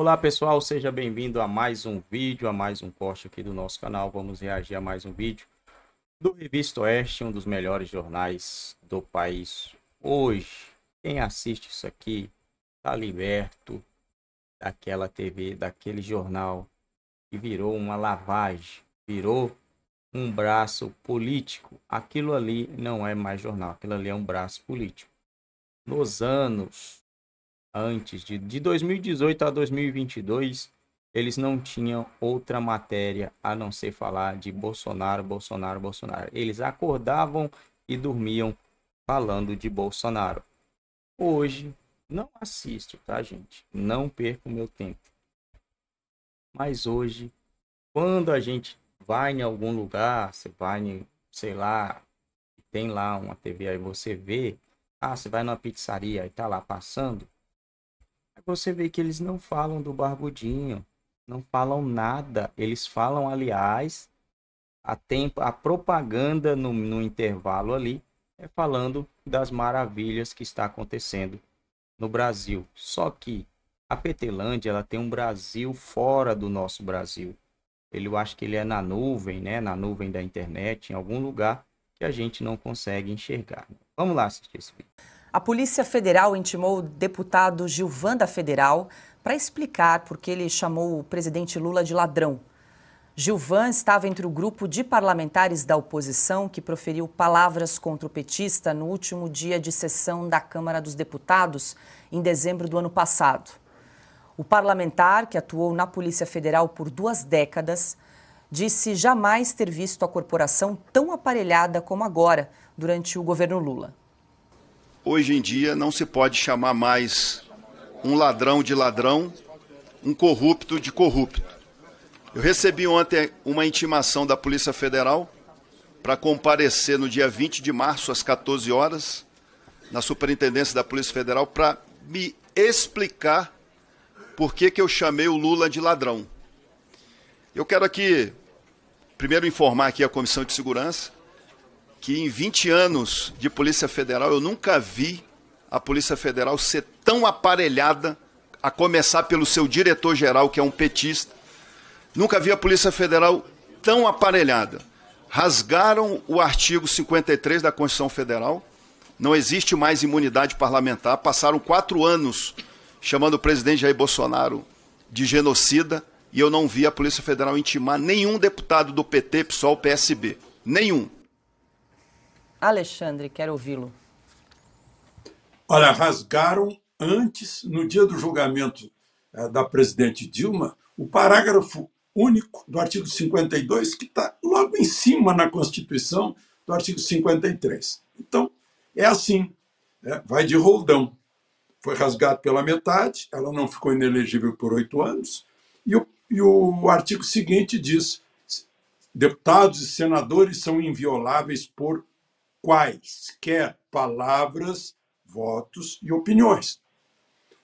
Olá pessoal, seja bem-vindo a mais um vídeo, a mais um corte aqui do nosso canal. Vamos reagir a mais um vídeo do Revista Oeste, um dos melhores jornais do país hoje. Quem assiste isso aqui está liberto daquela TV, daquele jornal que virou uma lavagem, virou um braço político. Aquilo ali não é mais jornal, aquilo ali é um braço político. Nos anos antes, de, de 2018 a 2022, eles não tinham outra matéria a não ser falar de Bolsonaro, Bolsonaro, Bolsonaro. Eles acordavam e dormiam falando de Bolsonaro. Hoje, não assisto, tá, gente? Não perco meu tempo. Mas hoje, quando a gente vai em algum lugar, você vai, em, sei lá, tem lá uma TV, aí você vê, ah, você vai numa pizzaria e tá lá passando, você vê que eles não falam do Barbudinho, não falam nada. Eles falam, aliás, a, tempo, a propaganda no, no intervalo ali é falando das maravilhas que está acontecendo no Brasil. Só que a Petelândia ela tem um Brasil fora do nosso Brasil. Ele, eu acho que ele é na nuvem, né? Na nuvem da internet, em algum lugar que a gente não consegue enxergar. Vamos lá assistir esse vídeo. A Polícia Federal intimou o deputado Gilvan da Federal para explicar por que ele chamou o presidente Lula de ladrão. Gilvan estava entre o grupo de parlamentares da oposição que proferiu palavras contra o petista no último dia de sessão da Câmara dos Deputados, em dezembro do ano passado. O parlamentar, que atuou na Polícia Federal por duas décadas, disse jamais ter visto a corporação tão aparelhada como agora, durante o governo Lula hoje em dia não se pode chamar mais um ladrão de ladrão, um corrupto de corrupto. Eu recebi ontem uma intimação da Polícia Federal para comparecer no dia 20 de março, às 14 horas, na Superintendência da Polícia Federal, para me explicar por que, que eu chamei o Lula de ladrão. Eu quero aqui, primeiro, informar aqui a Comissão de Segurança que em 20 anos de Polícia Federal eu nunca vi a Polícia Federal ser tão aparelhada, a começar pelo seu diretor-geral, que é um petista. Nunca vi a Polícia Federal tão aparelhada. Rasgaram o artigo 53 da Constituição Federal, não existe mais imunidade parlamentar. Passaram quatro anos chamando o presidente Jair Bolsonaro de genocida e eu não vi a Polícia Federal intimar nenhum deputado do PT, PSOL, PSB. Nenhum. Alexandre, quero ouvi-lo. Olha, rasgaram antes, no dia do julgamento eh, da presidente Dilma, o parágrafo único do artigo 52, que está logo em cima na Constituição do artigo 53. Então, é assim, né? vai de roldão. Foi rasgado pela metade, ela não ficou inelegível por oito anos, e o, e o artigo seguinte diz: deputados e senadores são invioláveis por quaisquer palavras, votos e opiniões.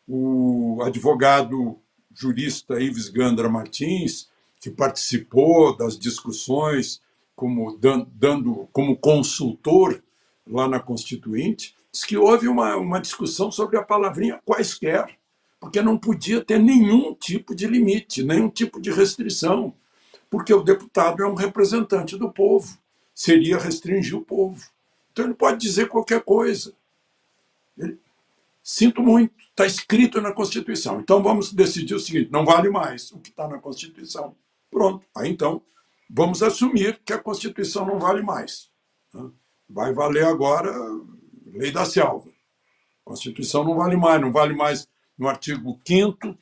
O advogado jurista Ives Gandra Martins, que participou das discussões como, dando, como consultor lá na Constituinte, disse que houve uma, uma discussão sobre a palavrinha quaisquer, porque não podia ter nenhum tipo de limite, nenhum tipo de restrição, porque o deputado é um representante do povo, seria restringir o povo. Então ele pode dizer qualquer coisa. Ele, Sinto muito, está escrito na Constituição. Então vamos decidir o seguinte: não vale mais o que está na Constituição. Pronto. Aí então vamos assumir que a Constituição não vale mais. Né? Vai valer agora lei da selva. A Constituição não vale mais, não vale mais no artigo 5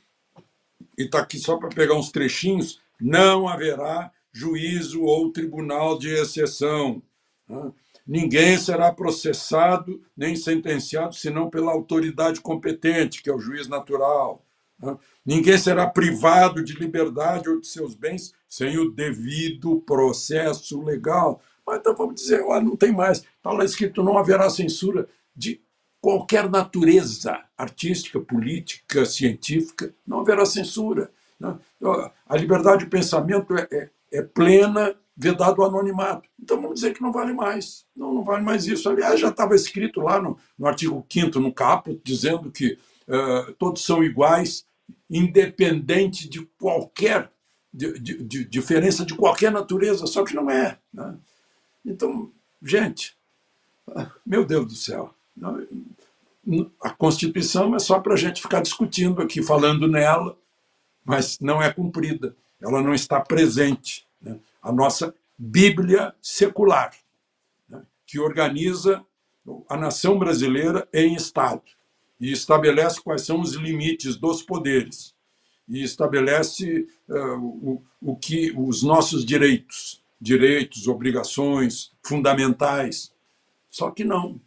e está aqui só para pegar uns trechinhos, não haverá juízo ou tribunal de exceção. Né? Ninguém será processado nem sentenciado senão pela autoridade competente, que é o juiz natural. Né? Ninguém será privado de liberdade ou de seus bens sem o devido processo legal. Mas então vamos dizer, ah, não tem mais. Está lá escrito: não haverá censura de qualquer natureza artística, política, científica, não haverá censura. Né? A liberdade de pensamento é, é, é plena vedado o anonimato. Então vamos dizer que não vale mais. Não, não vale mais isso. Aliás, já estava escrito lá no, no artigo 5 no caput, dizendo que uh, todos são iguais, independente de qualquer de, de, de diferença de qualquer natureza, só que não é. Né? Então, gente, meu Deus do céu. Né? A Constituição é só para a gente ficar discutindo aqui, falando nela, mas não é cumprida. Ela não está presente né? a nossa Bíblia secular, né? que organiza a nação brasileira em Estado e estabelece quais são os limites dos poderes e estabelece uh, o, o que os nossos direitos, direitos, obrigações fundamentais. Só que não.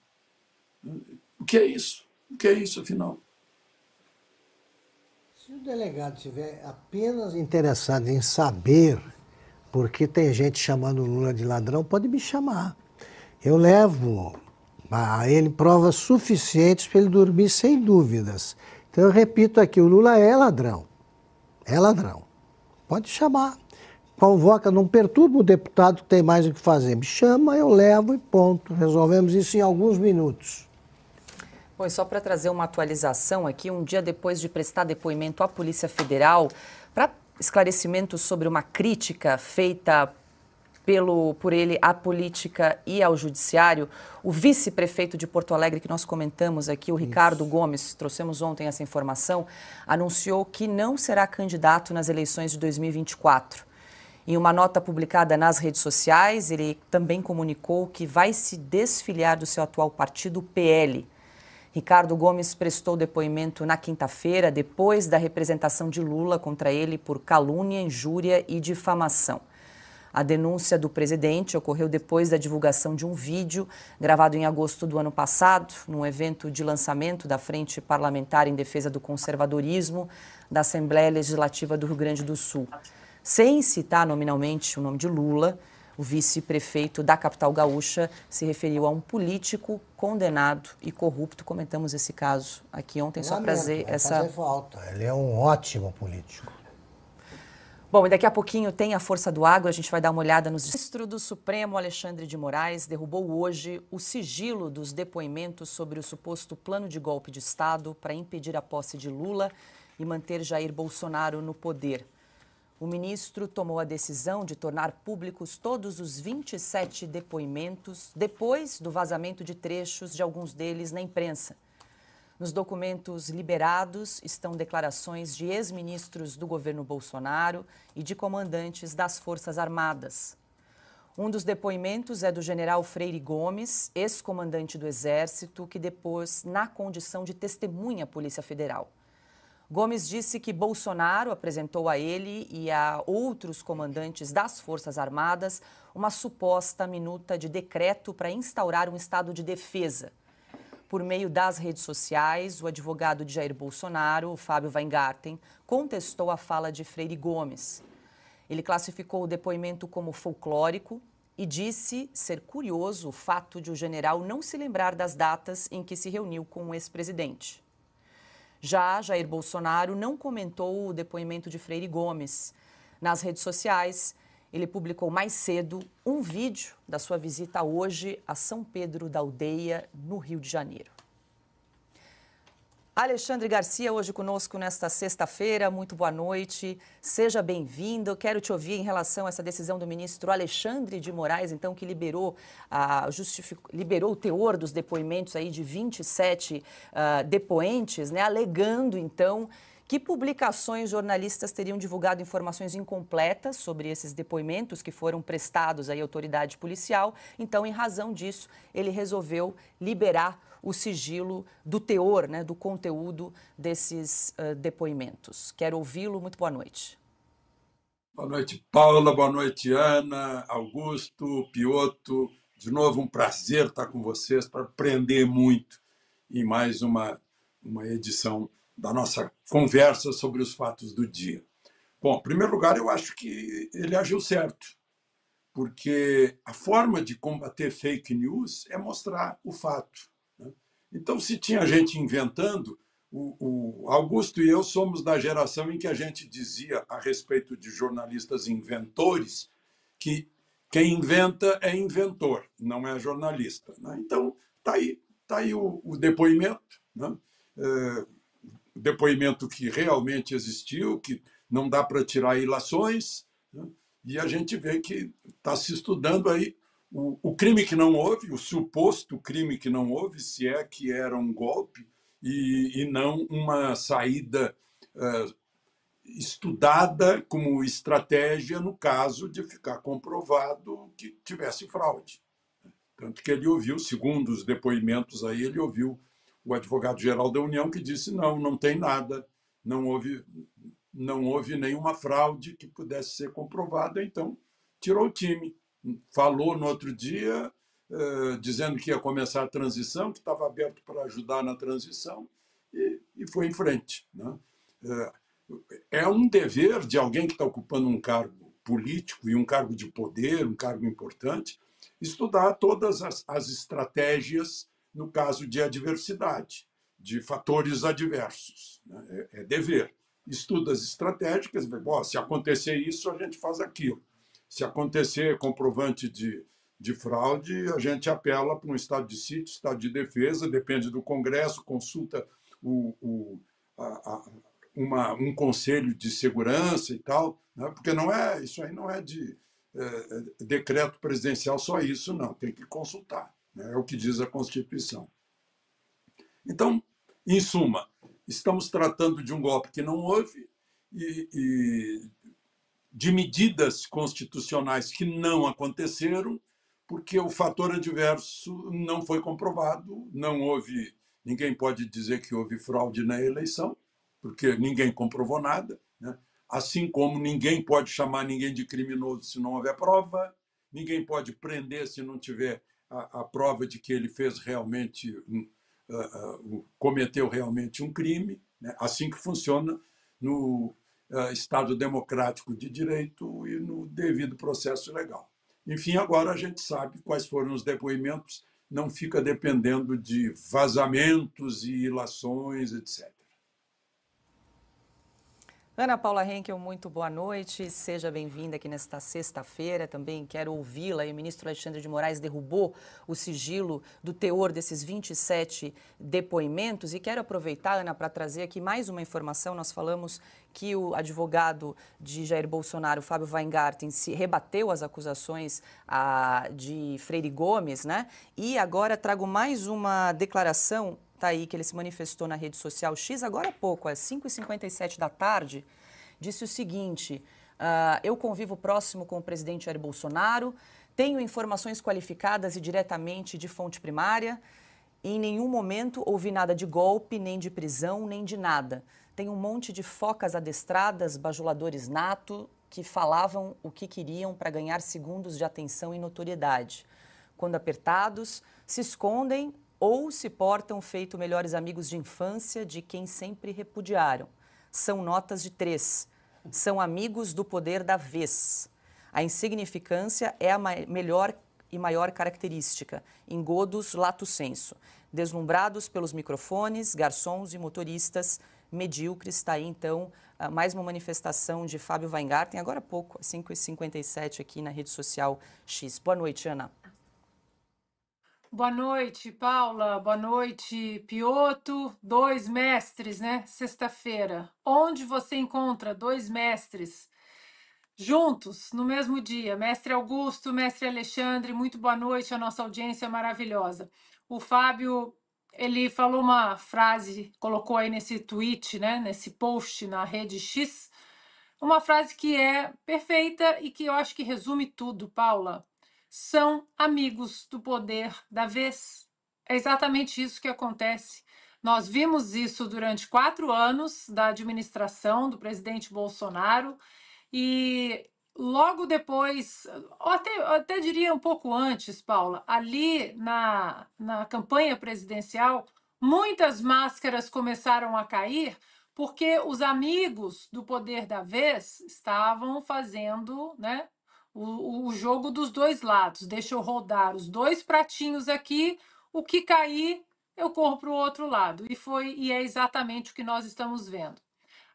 O que é isso? O que é isso, afinal? Se o delegado estiver apenas interessado em saber porque tem gente chamando o Lula de ladrão, pode me chamar. Eu levo a ele provas suficientes para ele dormir sem dúvidas. Então eu repito aqui, o Lula é ladrão. É ladrão. Pode chamar. Convoca, não perturba o deputado que tem mais o que fazer. Me chama, eu levo e ponto. Resolvemos isso em alguns minutos. Bom, só para trazer uma atualização aqui, um dia depois de prestar depoimento à Polícia Federal, para esclarecimento sobre uma crítica feita pelo, por ele à política e ao judiciário. O vice-prefeito de Porto Alegre, que nós comentamos aqui, o Ricardo Isso. Gomes, trouxemos ontem essa informação, anunciou que não será candidato nas eleições de 2024. Em uma nota publicada nas redes sociais, ele também comunicou que vai se desfiliar do seu atual partido, o PL. Ricardo Gomes prestou depoimento na quinta-feira, depois da representação de Lula contra ele por calúnia, injúria e difamação. A denúncia do presidente ocorreu depois da divulgação de um vídeo gravado em agosto do ano passado, num evento de lançamento da Frente Parlamentar em Defesa do Conservadorismo da Assembleia Legislativa do Rio Grande do Sul. Sem citar nominalmente o nome de Lula, o vice-prefeito da capital gaúcha se referiu a um político condenado e corrupto. Comentamos esse caso aqui ontem, só trazer essa. Fazer falta. Ele é um ótimo político. Bom, e daqui a pouquinho tem a Força do Água, a gente vai dar uma olhada nos... O ministro do Supremo, Alexandre de Moraes, derrubou hoje o sigilo dos depoimentos sobre o suposto plano de golpe de Estado para impedir a posse de Lula e manter Jair Bolsonaro no poder. O ministro tomou a decisão de tornar públicos todos os 27 depoimentos depois do vazamento de trechos de alguns deles na imprensa. Nos documentos liberados estão declarações de ex-ministros do governo Bolsonaro e de comandantes das Forças Armadas. Um dos depoimentos é do general Freire Gomes, ex-comandante do Exército, que depôs na condição de testemunha à Polícia Federal. Gomes disse que Bolsonaro apresentou a ele e a outros comandantes das Forças Armadas uma suposta minuta de decreto para instaurar um estado de defesa. Por meio das redes sociais, o advogado de Jair Bolsonaro, Fábio Weingarten, contestou a fala de Freire Gomes. Ele classificou o depoimento como folclórico e disse ser curioso o fato de o general não se lembrar das datas em que se reuniu com o ex-presidente. Já Jair Bolsonaro não comentou o depoimento de Freire Gomes. Nas redes sociais, ele publicou mais cedo um vídeo da sua visita hoje a São Pedro da Aldeia, no Rio de Janeiro. Alexandre Garcia, hoje conosco nesta sexta-feira. Muito boa noite, seja bem-vindo. Quero te ouvir em relação a essa decisão do ministro Alexandre de Moraes, então, que liberou, a, liberou o teor dos depoimentos aí de 27 uh, ah, depoentes, né, alegando, então, que publicações jornalistas teriam divulgado informações incompletas sobre esses depoimentos que foram prestados à autoridade policial. Então, em razão disso, ele resolveu liberar o sigilo do teor, né, do conteúdo desses uh, depoimentos. Quero ouvi-lo. Muito boa noite. Boa noite, Paula. Boa noite, Ana, Augusto, Pioto. De novo, um prazer estar com vocês para aprender muito em mais uma, uma edição da nossa conversa sobre os fatos do dia. Bom, em primeiro lugar, eu acho que ele agiu certo, porque a forma de combater fake news é mostrar o fato. Então, se tinha gente inventando, o, o, Augusto e eu somos da geração em que a gente dizia a respeito de jornalistas inventores que quem inventa é inventor, não é jornalista. Né? Então, está aí, tá aí o, o depoimento, né? é, depoimento que realmente existiu, que não dá para tirar ilações, né? e a gente vê que está se estudando aí o, o crime que não houve, o suposto crime que não houve, se é que era um golpe e, e não uma saída uh, estudada como estratégia no caso de ficar comprovado que tivesse fraude. Tanto que ele ouviu, segundo os depoimentos aí, ele ouviu o advogado-geral da União que disse não, não tem nada, não houve, não houve nenhuma fraude que pudesse ser comprovada, então tirou o time falou no outro dia, eh, dizendo que ia começar a transição, que estava aberto para ajudar na transição, e, e foi em frente. Né? Eh, é um dever de alguém que está ocupando um cargo político e um cargo de poder, um cargo importante, estudar todas as, as estratégias no caso de adversidade, de fatores adversos. Né? É, é, dever. Estudas estratégicas, bom, se acontecer isso, a gente faz aquilo. Se acontecer comprovante de, de fraude, a gente apela para um estado de sítio, estado de defesa, depende do Congresso, consulta o, o, a, a, uma, um conselho de segurança e tal, né? porque não é isso aí não é de é, é decreto presidencial só isso, não, tem que consultar, né? é o que diz a Constituição. Então, em suma, estamos tratando de um golpe que não houve e, e de medidas constitucionais que não aconteceram, porque o fator adverso não foi comprovado, não houve, ninguém pode dizer que houve fraude na eleição, porque ninguém comprovou nada, né? assim como ninguém pode chamar ninguém de criminoso se não houver prova, ninguém pode prender se não tiver a, a prova de que ele fez realmente, um, uh, uh, cometeu realmente um crime, né? assim que funciona no eh, Estado democrático de direito e no devido processo legal. Enfim, agora a gente sabe quais foram os depoimentos, não fica dependendo de vazamentos e ilações, etc. Ana Paula Henkel, muito boa noite. Seja bem-vinda aqui nesta sexta-feira. Também quero ouvi-la. o ministro Alexandre de Moraes derrubou o sigilo do teor desses 27 depoimentos. E quero aproveitar, Ana, para trazer aqui mais uma informação. Nós falamos que o advogado de Jair Bolsonaro, Fábio Weingarten, se rebateu às acusações a, ah, de Freire Gomes, né? E agora trago mais uma declaração tá aí que ele se manifestou na rede social X agora há pouco, às 5h57 da tarde, disse o seguinte: uh, Eu convivo próximo com o presidente Jair Bolsonaro, tenho informações qualificadas e diretamente de fonte primária. Em nenhum momento ouvi nada de golpe, nem de prisão, nem de nada. Tem um monte de focas adestradas, bajuladores nato, que falavam o que queriam para ganhar segundos de atenção e notoriedade. Quando apertados, se escondem ou se portam feito melhores amigos de infância de quem sempre repudiaram. São notas de três. São amigos do poder da vez. A insignificância é a melhor e maior característica, engodos lato senso, deslumbrados pelos microfones, garçons e motoristas medíocres. Está aí, então, ah, mais uma manifestação de Fábio Weingarten, agora há pouco, às 5h57 aqui na rede social X. Boa noite, Ana. Boa noite, Paula. Boa noite, Pioto. Dois mestres, né? Sexta-feira. Onde você encontra dois mestres juntos no mesmo dia? Mestre Augusto, mestre Alexandre, muito boa noite à nossa audiência é maravilhosa. O Fábio, ele falou uma frase, colocou aí nesse tweet, né, nesse post na rede X, uma frase que é perfeita e que eu acho que resume tudo, Paula são amigos do poder da vez. É exatamente isso que acontece. Nós vimos isso durante quatro anos da administração do presidente Bolsonaro e logo depois, ou até, até diria um pouco antes, Paula, ali na, na campanha presidencial, muitas máscaras começaram a cair porque os amigos do poder da vez estavam fazendo, né, o, o jogo dos dois lados. Deixa eu rodar os dois pratinhos aqui, o que cair, eu corro para o outro lado. E foi e é exatamente o que nós estamos vendo.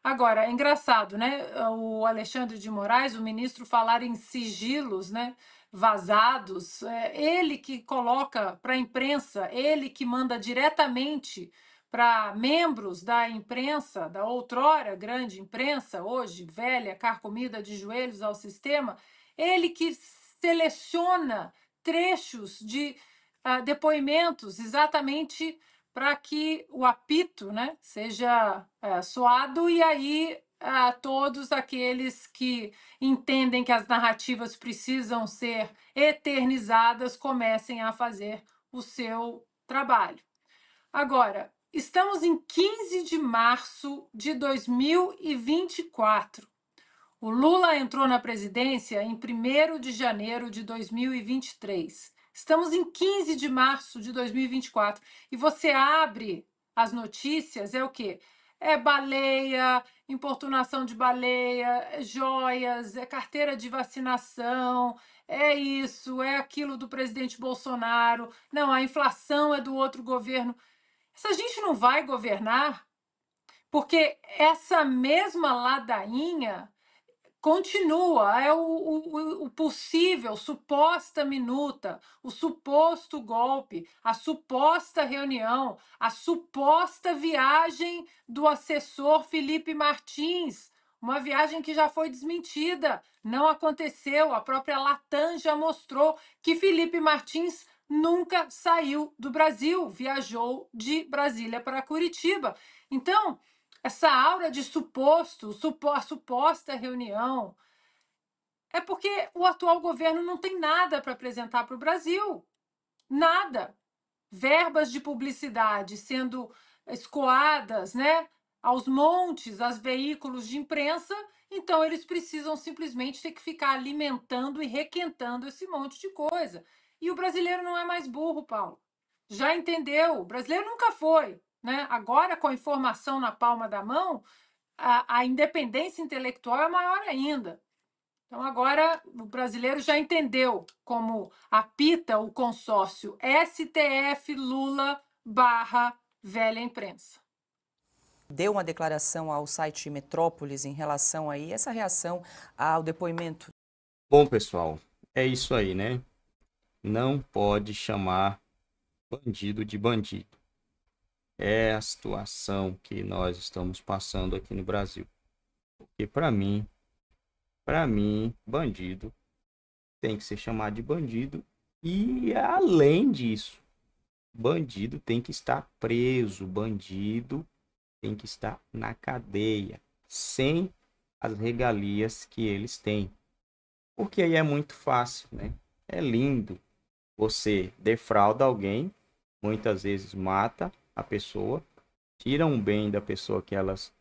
Agora, é engraçado, né? O Alexandre de Moraes, o ministro, falar em sigilos, né? Vazados, é ele que coloca para a imprensa, ele que manda diretamente para membros da imprensa, da outrora grande imprensa, hoje velha, carcomida de joelhos ao sistema, ele que seleciona trechos de uh, depoimentos exatamente para que o apito né, seja uh, soado e aí uh, todos aqueles que entendem que as narrativas precisam ser eternizadas comecem a fazer o seu trabalho. Agora, estamos em 15 de março de 2024. O Lula entrou na presidência em 1 de janeiro de 2023. Estamos em 15 de março de 2024 e você abre as notícias, é o quê? É baleia, importunação de baleia, é joias, é carteira de vacinação, é isso, é aquilo do presidente Bolsonaro. Não, a inflação é do outro governo. Essa gente não vai governar porque essa mesma ladainha continua, é o, o, o, possível, suposta minuta, o suposto golpe, a suposta reunião, a suposta viagem do assessor Felipe Martins. Uma viagem que já foi desmentida, não aconteceu. A própria Latam já mostrou que Felipe Martins nunca saiu do Brasil, viajou de Brasília para Curitiba. Então, essa aura de suposto, supo, suposta reunião, é porque o atual governo não tem nada para apresentar para o Brasil. Nada. Verbas de publicidade sendo escoadas né, aos montes, aos veículos de imprensa, então eles precisam simplesmente ter que ficar alimentando e requentando esse monte de coisa. E o brasileiro não é mais burro, Paulo. Já entendeu. O brasileiro nunca foi. Né? Agora, com a informação na palma da mão, a, a independência intelectual é maior ainda. Então, agora o brasileiro já entendeu como apita o consórcio STF Lula barra velha imprensa. Deu uma declaração ao site Metrópolis em relação aí essa reação ao depoimento. Bom, pessoal, é isso aí, né? Não pode chamar bandido de bandido é a situação que nós estamos passando aqui no Brasil. Porque para mim, para mim, bandido tem que ser chamado de bandido e além disso, bandido tem que estar preso, bandido tem que estar na cadeia, sem as regalias que eles têm. Porque aí é muito fácil, né? É lindo. Você defrauda alguém, muitas vezes mata, a pessoa, tiram o bem da pessoa que elas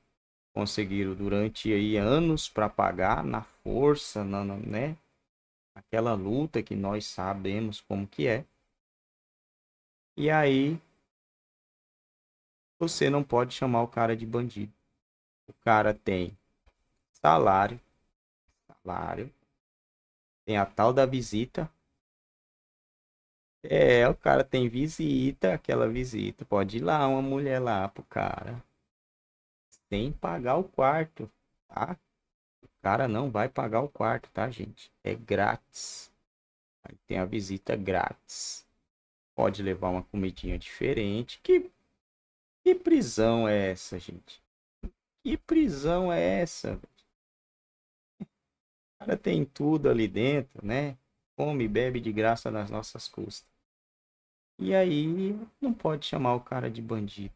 conseguiram durante aí anos para pagar na força, na, na, né? Aquela luta que nós sabemos como que é. E aí você não pode chamar o cara de bandido. O cara tem salário, salário, tem a tal da visita é, o cara tem visita, aquela visita. Pode ir lá, uma mulher lá pro cara. Sem pagar o quarto, tá? O cara não vai pagar o quarto, tá, gente? É grátis. Aí tem a visita grátis. Pode levar uma comidinha diferente. Que, que prisão é essa, gente? Que prisão é essa? O cara tem tudo ali dentro, né? Come e bebe de graça nas nossas custas. E aí não pode chamar o cara de bandido.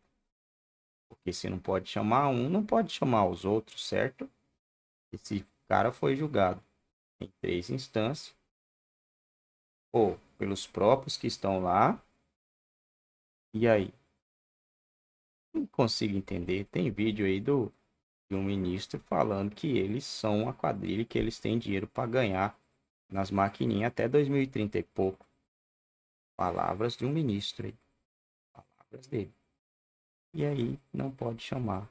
Porque se não pode chamar um, não pode chamar os outros, certo? Esse cara foi julgado em três instâncias. Ou pelos próprios que estão lá. E aí? Não consigo entender. Tem vídeo aí do de um ministro falando que eles são a quadrilha que eles têm dinheiro para ganhar nas maquininhas até 2030 e pouco. Palavras de um ministro. Aí. Palavras dele. E aí não pode chamar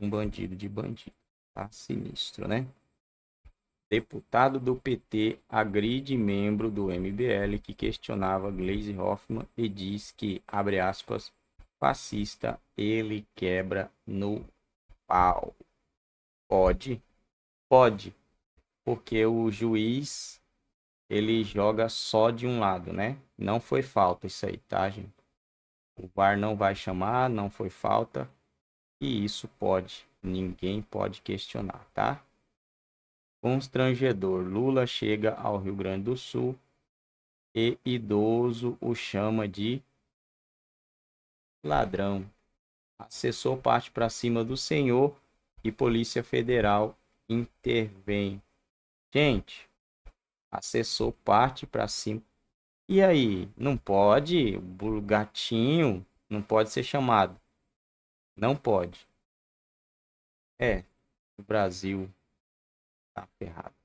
um bandido de bandido. Tá sinistro, né? Deputado do PT agride membro do MBL que questionava Gleisi Hoffmann e diz que, abre aspas, fascista ele quebra no pau. Pode? Pode. Porque o juiz ele joga só de um lado, né? Não foi falta isso aí, tá, gente? O VAR não vai chamar, não foi falta. E isso pode, ninguém pode questionar, tá? Constrangedor. Lula chega ao Rio Grande do Sul e idoso o chama de ladrão. Acessou parte para cima do senhor e Polícia Federal intervém. Gente, acessou parte para cima. E aí, não pode, o gatinho não pode ser chamado. Não pode. É, o Brasil tá ferrado.